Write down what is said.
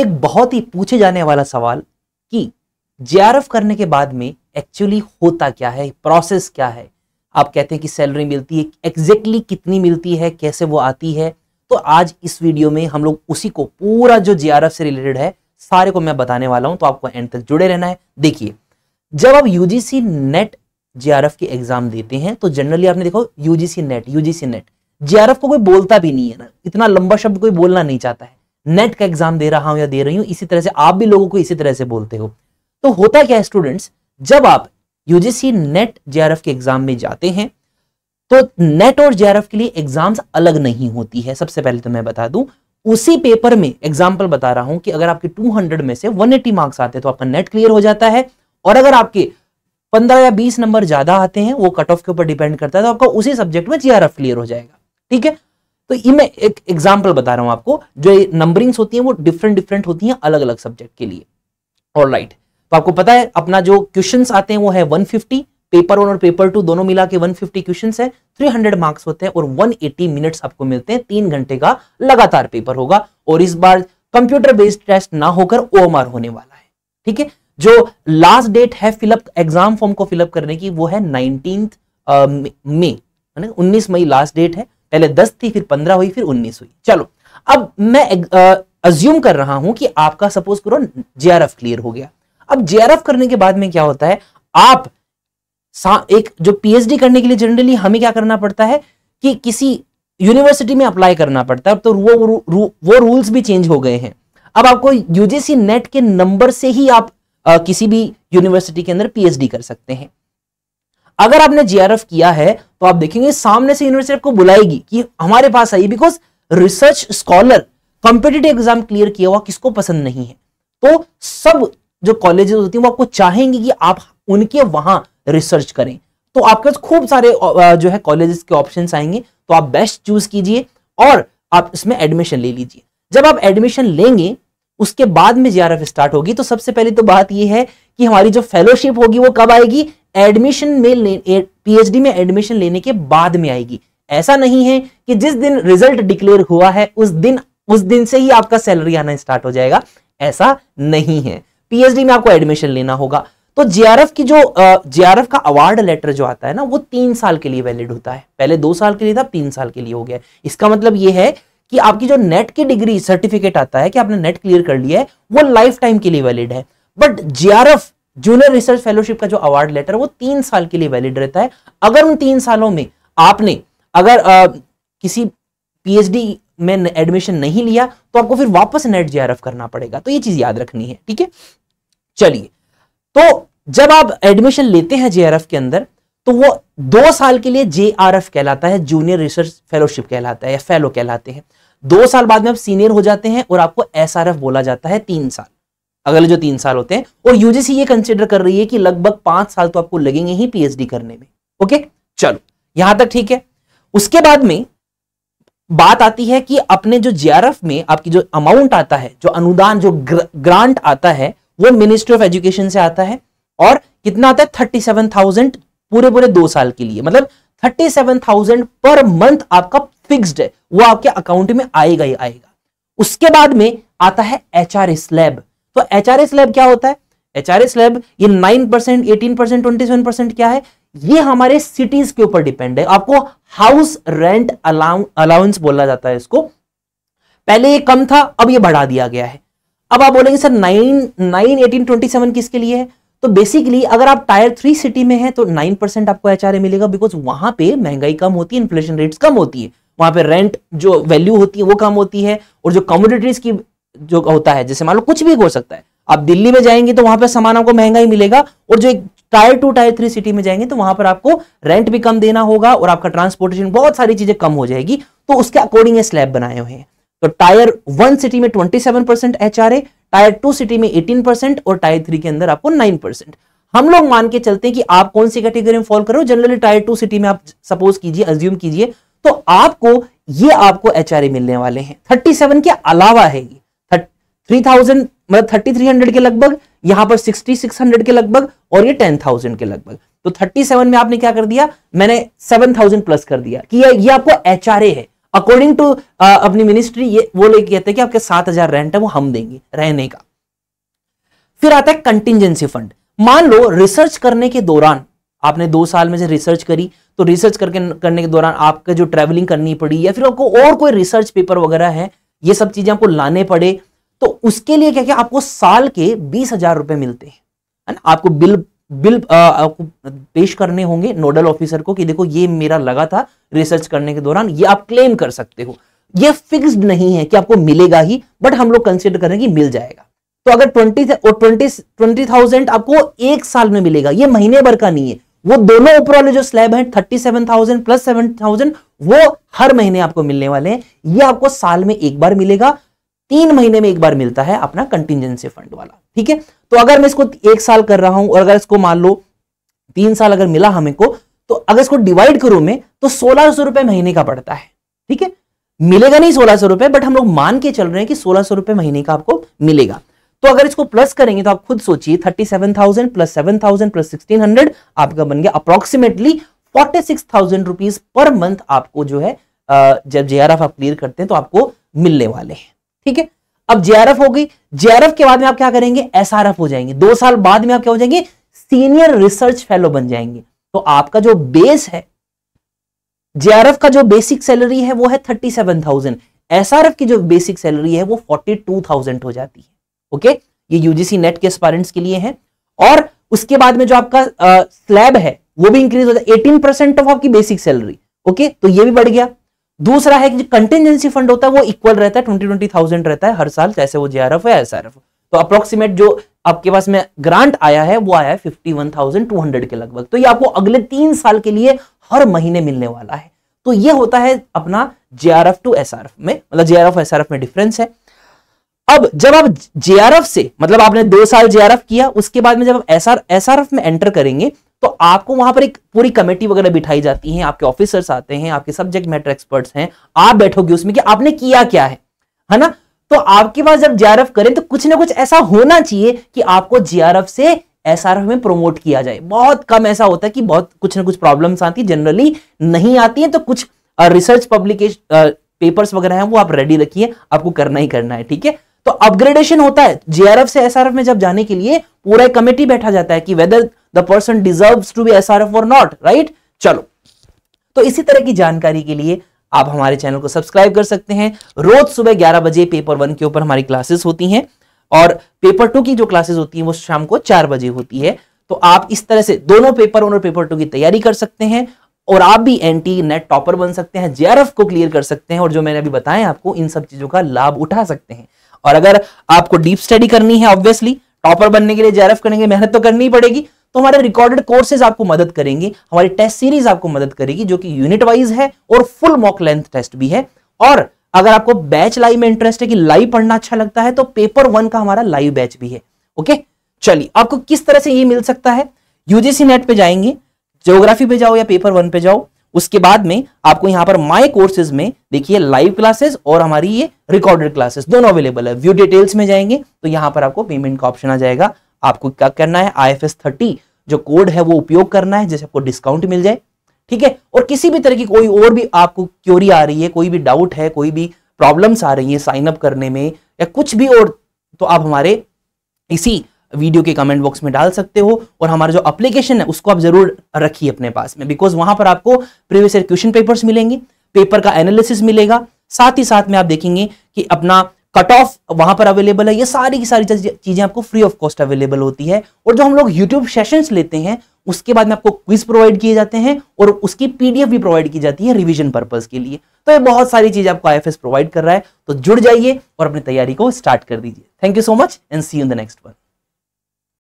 एक बहुत ही पूछे जाने वाला सवाल कि जे करने के बाद में एक्चुअली होता क्या है प्रोसेस क्या है आप कहते हैं कि सैलरी मिलती है एग्जैक्टली कितनी मिलती है कैसे वो आती है तो आज इस वीडियो में हम लोग उसी को पूरा जो जे से रिलेटेड है सारे को मैं बताने वाला हूं तो आपको एंड तक जुड़े रहना है देखिए जब आप यूजीसी नेट जेआरएफ की एग्जाम देते हैं तो जनरली आपने देखो UGC NET UGC NET JRF को कोई बोलता भी नहीं है ना इतना लंबा शब्द कोई बोलना नहीं चाहता है नेट का एग्जाम दे रहा हूं या दे रही हूं इसी तरह से आप भी लोगों को इसी तरह से बोलते हो तो होता क्या है स्टूडेंट्स जब आप यूजीसी नेट जेआरएफ के एग्जाम में जाते हैं तो नेट और जेआरएफ के लिए एग्जाम्स अलग नहीं होती है सबसे पहले तो मैं बता दूं उसी पेपर में एग्जाम्पल बता रहा हूं कि अगर आपके 200 में से 180 मार्क्स आते हैं तो आपका नेट क्लियर हो जाता है और अगर आपके 15 या 20 नंबर ज्यादा आते हैं वो कट ऑफ के ऊपर डिपेंड करता है तो आपका उसी सब्जेक्ट में जीआरएफ क्लियर हो जाएगा ठीक है तो ये मैं एक एग्जाम्पल बता रहा हूं आपको जो नंबरिंग्स होती हैं वो डिफरेंट डिफरेंट होती हैं अलग अलग सब्जेक्ट के लिए और राइट तो आपको पता है अपना जो क्वेश्चन आते हैं वो है 150 पेपर वन और पेपर टू दोनों मिला के वन फिफ्टी क्वेश्चन है 300 मार्क्स होते हैं और 180 मिनट्स आपको मिलते हैं तीन घंटे का लगातार पेपर होगा और इस बार कंप्यूटर बेस्ड टेस्ट ना होकर ओएमआर होने वाला है ठीक है जो लास्ट डेट है फिलअप एग्जाम फॉर्म को फिलअप करने की वो है नाइनटीन मे उन्नीस मई लास्ट डेट है पहले दस थी फिर पंद्रह हुई फिर उन्नीस हुई चलो अब मैं अज्यूम कर रहा हूं कि आपका सपोज करो जेआरएफ क्लियर हो गया अब जेआरएफ करने के बाद में क्या होता है आप एक जो पीएचडी करने के लिए जनरली हमें क्या करना पड़ता है कि किसी यूनिवर्सिटी में अप्लाई करना पड़ता है तो वो रू, वो रूल्स भी चेंज हो गए हैं अब आपको यूजीसी नेट के नंबर से ही आप आ, किसी भी यूनिवर्सिटी के अंदर पीएचडी कर सकते हैं अगर आपने जीआरएफ किया है तो आप देखेंगे सामने से यूनिवर्सिटी आपको बुलाएगी कि हमारे पास आई because research scholar competitive exam clear किया हुआ किसको पसंद नहीं है तो सब जो कॉलेज होती है वो आपको चाहेंगे कि आप उनके वहां रिसर्च करें तो आपके पास खूब सारे जो है कॉलेजेस के ऑप्शन आएंगे तो आप बेस्ट चूज कीजिए और आप इसमें एडमिशन ले लीजिए जब आप एडमिशन लेंगे उसके बाद में जीआरएफ स्टार्ट होगी तो सबसे पहले तो बात यह है कि हमारी जो फेलोशिप होगी वो कब आएगी एडमिशन में पीएचडी में एडमिशन लेने के बाद में आएगी ऐसा नहीं है कि जिस दिन रिजल्ट डिक्लेयर हुआ है उस दिन उस दिन से ही आपका सैलरी आना स्टार्ट हो जाएगा ऐसा नहीं है पीएचडी में आपको एडमिशन लेना होगा तो जीआरएफ की जो जीआरएफ का अवार्ड लेटर जो आता है ना वो तीन साल के लिए वैलिड होता है पहले दो साल के लिए था तीन साल के लिए हो गया इसका मतलब ये है कि आपकी जो नेट की डिग्री सर्टिफिकेट आता है कि आपने नेट क्लियर कर लिया है वो लाइफ टाइम के लिए वैलिड है but JRF junior research fellowship का जो अवार्ड लेटर वो तीन साल के लिए वैलिड रहता है अगर उन तीन सालों में आपने अगर आ, किसी पीएचडी में एडमिशन नहीं लिया तो आपको फिर वापस नेट जेआरएफ e करना पड़ेगा तो ये चीज याद रखनी है ठीक है चलिए तो जब आप एडमिशन लेते हैं जेआरएफ के अंदर तो वो दो साल के लिए जे कहलाता है जूनियर रिसर्च फेलोशिप कहलाता है या फेलो कहलाते हैं दो साल बाद में आप सीनियर हो जाते हैं और आपको एस बोला जाता है तीन साल अगले जो तीन साल होते हैं और यूजीसी ये कंसिडर कर रही है कि लगभग पांच साल तो आपको लगेंगे ही पीएचडी करने में ओके चलो यहां तक ठीक है उसके बाद में बात आती है कि अपने जो जीआरएफ में आपकी जो अमाउंट आता है जो अनुदान जो ग्रांट आता है वो मिनिस्ट्री ऑफ एजुकेशन से आता है और कितना आता है थर्टी सेवन थाउजेंड पूरे पूरे दो साल के लिए मतलब thirty seven thousand per month आपका फिक्स्ड है वो आपके अकाउंट में आएगा ही आएगा उसके बाद में आता है एच आर स्लैब तो एच आर एस लैब क्या होता है एच आर एस लैब ये nine percent eighteen percent twenty seven percent क्या है ये हमारे सिटीज के ऊपर डिपेंड है आपको हाउस रेंट अलाउंस बोला जाता है इसको पहले ये कम था अब ये बढ़ा दिया गया है अब आप बोलेंगे sir nine nine eighteen twenty seven किसके लिए है तो बेसिकली अगर आप टायर थ्री सिटी में हैं तो नाइन परसेंट आपको एच मिलेगा बिकॉज वहां पे महंगाई कम होती है इन्फ्लेशन रेट्स कम होती है वहां पे रेंट जो वैल्यू होती है वो कम होती है और जो कम्योडिटीज की जो होता है जैसे मान लो कुछ भी हो सकता है आप दिल्ली में जाएंगे तो वहां पर सामान आपको महंगा ही मिलेगा और जो एक tier two tier three city में जाएंगे तो वहां पर आपको रेंट भी कम देना होगा और आपका ट्रांसपोर्टेशन बहुत सारी चीजें कम हो जाएगी तो उसके अकॉर्डिंग ये स्लैब बनाए हुए हैं तो टायर वन सिटी में twenty seven percent H R A tier two city में एटीन परसेंट और टायर थ्री के अंदर आपको नाइन परसेंट हम लोग मान के चलते हैं कि आप कौन सी कैटेगरी में फॉल करो जनरली टायर टू सिटी में आप सपोज कीजिए अज्यूम कीजिए तो आपको ये आपको एच मिलने वाले हैं थर्टी सेवन के अलावा है ये थ्री थाउजेंड मतलब थर्टी थ्री हंड्रेड के लगभग यहां पर सिक्सटी सिक्स हंड्रेड के लगभग और ये टेन थाउजेंड के लगभग तो थर्टी सेवन में आपने क्या कर दिया मैंने सेवन थाउजेंड प्लस कर दिया कि ये, ये आपको एच है अकॉर्डिंग टू अपनी मिनिस्ट्री ये वो लेके कहते हैं कि आपके सात हजार रेंट है वो हम देंगे रहने का फिर आता है कंटिजेंसी फंड मान लो रिसर्च करने के दौरान आपने दो साल में से रिसर्च करी तो रिसर्च करके करने के दौरान आपके जो ट्रेवलिंग करनी पड़ी या फिर आपको और कोई रिसर्च पेपर वगैरह है ये सब चीजें आपको लाने पड़े तो उसके लिए क्या क्या आपको साल के बीस हजार रुपए मिलते हैं है ना आपको बिल बिल आ, आपको पेश करने होंगे नोडल ऑफिसर को कि देखो ये मेरा लगा था रिसर्च करने के दौरान ये आप क्लेम कर सकते हो ये फिक्स्ड नहीं है कि आपको मिलेगा ही बट हम लोग कंसिडर करें कि मिल जाएगा तो अगर ट्वेंटी ट्वेंटी ट्वेंटी थाउजेंड आपको एक साल में मिलेगा ये महीने भर का नहीं है वो दोनों ऊपर वाले जो स्लैब है thirty seven thousand plus seven thousand वो हर महीने आपको मिलने वाले हैं ये आपको साल में एक बार मिलेगा तीन महीने में एक बार मिलता है अपना कंटिजेंसी फंड वाला ठीक है तो अगर मैं इसको एक साल कर रहा हूं और अगर इसको मान लो तीन साल अगर मिला हमें को तो अगर इसको डिवाइड करूं मैं तो सोलह सौ रुपए महीने का पड़ता है ठीक है मिलेगा नहीं सोलह सौ रुपए बट हम लोग मान के चल रहे हैं कि सोलह सौ रुपए महीने का आपको मिलेगा तो अगर इसको प्लस करेंगे तो आप खुद सोचिए thirty seven thousand plus seven thousand plus sixteen hundred आपका बन गया approximately forty six thousand rupees पर मंथ आपको जो है जब जे आर एफ आप क्लियर करते हैं तो आपको मिलने वाले हैं ठीक है अब जेआरएफ हो गई जेआरएफ के बाद में आप क्या करेंगे एसआरएफ हो जाएंगे दो साल बाद में आप क्या हो जाएंगे सीनियर रिसर्च फेलो बन जाएंगे तो आपका जो बेस है जेआरएफ का जो बेसिक सैलरी है वो है थर्टी सेवन थाउजेंड एसआरएफ की जो बेसिक सैलरी है वो फोर्टी टू थाउजेंड हो जाती है ओके ये यूजीसी नेट के एस्पायरेंट्स के लिए है और उसके बाद में जो आपका स्लैब है वो भी इंक्रीज होता है एटीन परसेंट ऑफ आपकी बेसिक सैलरी ओके तो ये भी बढ़ गया दूसरा है कि कंटिजेंसी फंड होता है वो इक्वल रहता है ट्वेंटी ट्वेंटी थाउजेंड रहता है हर साल चाहे वो जेआरएफ है एसआरएफ तो अप्रोक्सीमेट जो आपके पास में ग्रांट आया है वो आया है fifty one thousand two hundred के लगभग तो ये आपको अगले तीन साल के लिए हर महीने मिलने वाला है तो ये होता है अपना जेआरएफ टू एसआरएफ में मतलब जेआरएफ एसआरएफ में डिफरेंस है अब जब आप जेआरएफ से मतलब आपने दो साल जेआरएफ किया उसके बाद में जब आप एसआर एसआरएफ में एंटर करेंगे तो आपको वहां पर एक पूरी कमेटी वगैरह बिठाई जाती है आपके ऑफिसर्स आते हैं आपके सब्जेक्ट मैटर एक्सपर्ट्स हैं आप बैठोगे उसमें कि आपने किया क्या है है ना तो आपके पास जब जेआरएफ करें तो कुछ ना कुछ ऐसा होना चाहिए कि आपको जेआरएफ से एसआरएफ में प्रोमोट किया जाए बहुत कम ऐसा होता है कि बहुत कुछ ना कुछ प्रॉब्लम आती जनरली नहीं आती है तो कुछ रिसर्च पब्लिकेशन पेपर्स वगैरह हैं वो आप रेडी रखिए आपको करना ही करना है ठीक है तो अपग्रेडेशन होता है जेआरएफ से एसआरएफ में जब जाने के लिए पूरा एक कमेटी बैठा जाता है कि whether the person deserve to be S R F और नॉट राइट चलो तो इसी तरह की जानकारी के लिए आप हमारे चैनल को सब्सक्राइब कर सकते हैं रोज सुबह ग्यारह बजे पेपर वन के ऊपर हमारी क्लासेस होती हैं और पेपर टू की जो क्लासेस होती हैं वो शाम को चार बजे होती है तो आप इस तरह से दोनों पेपर वन और पेपर टू की तैयारी कर सकते हैं और आप भी एन टी नेट टॉपर बन सकते हैं जेआरएफ को क्लियर कर सकते हैं और जो मैंने अभी बताया आपको इन सब चीजों का लाभ उठा सकते हैं और अगर आपको डीप स्टडी करनी है ऑब्वियसली टॉपर बनने के लिए जेआरएफ करने की मेहनत तो करनी ही पड़ेगी तो हमारे रिकॉर्डेड कोर्सेज आपको मदद करेंगे हमारी टेस्ट सीरीज आपको मदद करेगी जो कि यूनिट वाइज है और फुल मॉक लेंथ टेस्ट भी है और अगर आपको बैच लाइव में इंटरेस्ट है कि लाइव पढ़ना अच्छा लगता है तो पेपर वन का हमारा लाइव बैच भी है ओके चलिए आपको किस तरह से ये मिल सकता है यूजीसी नेट पे जाएंगे ज्योग्राफी पे जाओ या पेपर वन पे जाओ उसके बाद में आपको यहाँ पर माई कोर्सेज में देखिए लाइव क्लासेस और हमारी ये रिकॉर्डेड क्लासेस दोनों अवेलेबल है व्यू डिटेल्स में जाएंगे तो यहां पर आपको पेमेंट का ऑप्शन आ जाएगा आपको क्या करना है आई एफ एस थर्टी जो कोड है वो उपयोग करना है जिससे आपको डिस्काउंट मिल जाए ठीक है और किसी भी तरह की कोई और भी आपको क्योरी आ रही है कोई भी डाउट है कोई भी प्रॉब्लम्स आ रही है साइन अप करने में या कुछ भी और तो आप हमारे इसी वीडियो के कमेंट बॉक्स में डाल सकते हो और हमारा जो अप्लीकेशन है उसको आप जरूर रखिए अपने पास में बिकॉज वहां पर आपको प्रीवियस क्वेश्चन पेपर्स मिलेंगे पेपर का एनालिसिस मिलेगा साथ ही साथ में आप देखेंगे कि अपना कट ऑफ वहां पर अवेलेबल है ये सारी की सारी चीजें आपको फ्री ऑफ कॉस्ट अवेलेबल होती है और जो हम लोग यूट्यूब सेशंस लेते हैं उसके बाद में आपको क्विज प्रोवाइड किए जाते हैं और उसकी पीडीएफ भी प्रोवाइड की जाती है रिविजन पर्पज के लिए तो ये बहुत सारी चीज आपको आई प्रोवाइड कर रहा है तो जुड़ जाइए और अपनी तैयारी को स्टार्ट कर दीजिए thank you so much and see in the next one